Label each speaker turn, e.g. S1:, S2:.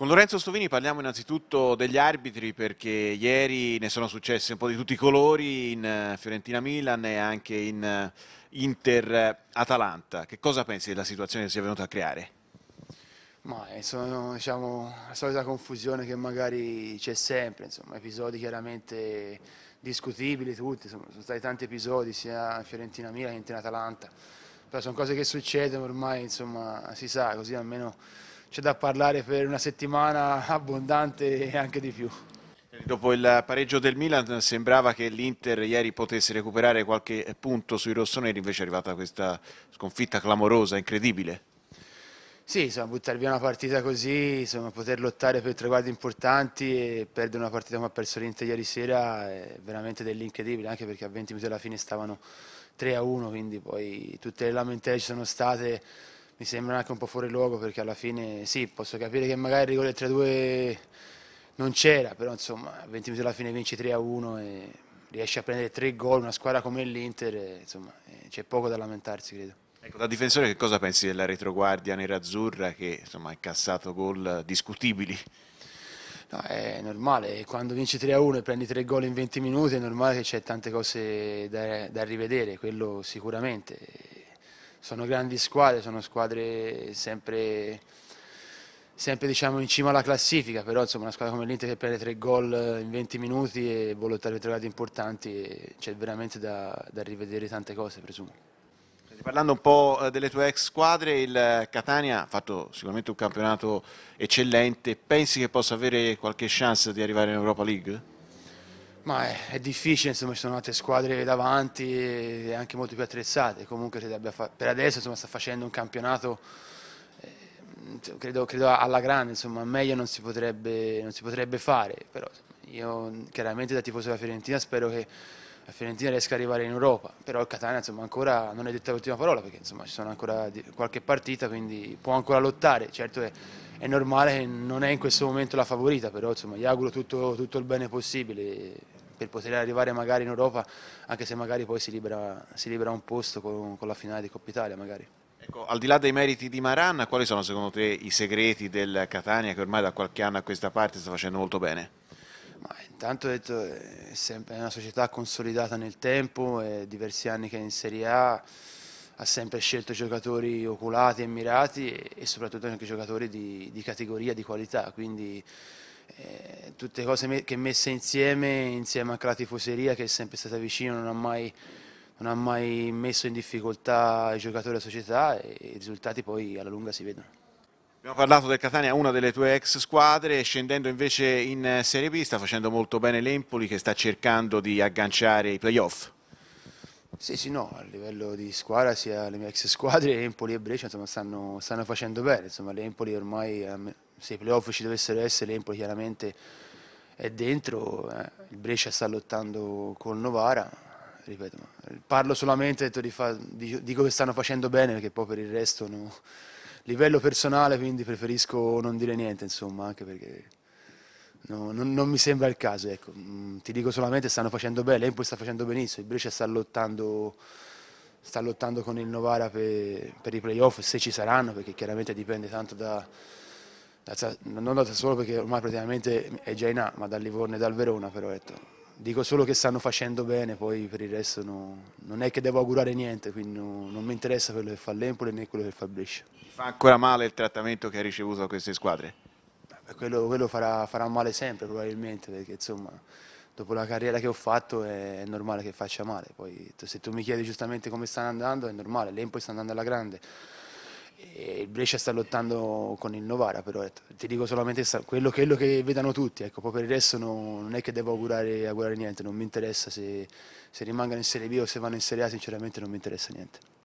S1: Con Lorenzo Stovini parliamo innanzitutto degli arbitri perché ieri ne sono successe un po' di tutti i colori in eh, Fiorentina-Milan e anche in eh, Inter-Atalanta. Che cosa pensi della situazione che si è venuta a creare?
S2: Ma eh, sono diciamo, la solita confusione che magari c'è sempre, insomma, episodi chiaramente discutibili tutti, insomma, sono stati tanti episodi sia in Fiorentina-Milan che in Atalanta, però sono cose che succedono ormai, insomma, si sa, così almeno c'è da parlare per una settimana abbondante e anche di più.
S1: Dopo il pareggio del Milan sembrava che l'Inter ieri potesse recuperare qualche punto sui rossoneri, invece è arrivata questa sconfitta clamorosa, incredibile.
S2: Sì, insomma, buttare via una partita così, insomma, poter lottare per traguardi importanti e perdere una partita come ha perso l'Inter ieri sera è veramente dell'incredibile, anche perché a 20 minuti alla fine stavano 3 a 1, quindi poi tutte le lamentele ci sono state mi sembra anche un po' fuori luogo perché alla fine sì, posso capire che magari il rigore del 3-2 non c'era, però insomma 20 minuti alla fine vinci 3-1 e riesci a prendere 3 gol, una squadra come l'Inter, insomma c'è poco da lamentarsi credo.
S1: Ecco, da difensore che cosa pensi della retroguardia nerazzurra che insomma ha incassato gol discutibili?
S2: No, è normale, quando vinci 3-1 e prendi 3 gol in 20 minuti è normale che c'è tante cose da, da rivedere, quello sicuramente sono grandi squadre, sono squadre sempre, sempre diciamo, in cima alla classifica, però insomma, una squadra come l'Inter che prende tre gol in 20 minuti e volontari trovati importanti, c'è veramente da, da rivedere tante cose, presumo. Parlando
S1: un po' eh, delle tue ex squadre, il Catania ha fatto sicuramente un campionato eccellente, pensi che possa avere qualche chance di arrivare in Europa League?
S2: Ma è, è, difficile, insomma, ci sono altre squadre davanti e anche molto più attrezzate. Comunque per adesso insomma, sta facendo un campionato eh, credo, credo, alla grande, insomma, meglio non si potrebbe, non si potrebbe fare. Però io chiaramente da tifoso della Fiorentina spero che la Fiorentina riesca ad arrivare in Europa, però il Catania insomma, ancora non è detta l'ultima parola perché insomma, ci sono ancora qualche partita, quindi può ancora lottare, certo è, è normale che non è in questo momento la favorita, però insomma, gli auguro tutto, tutto il bene possibile per poter arrivare magari in Europa, anche se magari poi si libera, si libera un posto con, con la finale di Coppa Italia magari. Ecco,
S1: al di là dei meriti di Maran, quali sono secondo te i segreti del Catania che ormai da qualche anno a questa parte sta facendo molto bene?
S2: Ma intanto detto, eh, è, sempre, è una società consolidata nel tempo, è eh, diversi anni che è in Serie A, ha sempre scelto giocatori oculati e mirati e, e soprattutto anche giocatori di, di, categoria, di qualità, quindi eh, tutte cose me, che messe insieme, insieme anche alla tifoseria che è sempre stata vicina, non ha mai non ha mai messo in difficoltà i giocatori della la società e i risultati poi alla lunga si vedono.
S1: Abbiamo parlato del Catania, una delle tue ex squadre, scendendo invece in eh, Serie B sta facendo molto bene l'Empoli che sta cercando di agganciare i playoff.
S2: Sì, sì, no, a livello di squadra sia le mie ex squadre, Empoli e Brescia, insomma, stanno, stanno facendo bene, insomma, l'Empoli ormai, ehm, se i playoff ci dovessero essere, l'Empoli chiaramente è dentro, eh. il Brescia sta lottando con Novara, ripeto, parlo solamente, dico che stanno facendo bene, perché poi per il resto no livello personale quindi preferisco non dire niente insomma anche perché no, non, non, mi sembra il caso ecco. Mm, ti dico solamente stanno facendo bene l'Empoli sta facendo benissimo il Brescia sta lottando, sta lottando con il Novara per, per i playoff se ci saranno perché chiaramente dipende tanto da, da non da solo perché ormai praticamente è già in A ma dal Livorno e dal Verona però ecco. Dico solo che stanno facendo bene, poi per il resto no, non è che devo augurare niente, quindi no, non mi interessa quello che fa l'Empoli né quello che fa il Brescia. Fa
S1: ancora male il trattamento che ha ricevuto da queste squadre?
S2: Beh, quello, quello farà, farà, male sempre probabilmente, perché insomma dopo la carriera che ho fatto è, è normale che faccia male. Poi se tu mi chiedi giustamente come stanno andando è normale, l'Empoli sta andando alla grande. E eh, il Brescia sta lottando con il Novara, però eh, ti dico solamente quello, quello che vedano tutti, ecco, poi per il resto no, non è che devo augurare, augurare niente, non mi interessa se, se rimangano in Serie B o se vanno in Serie A, sinceramente non mi interessa niente.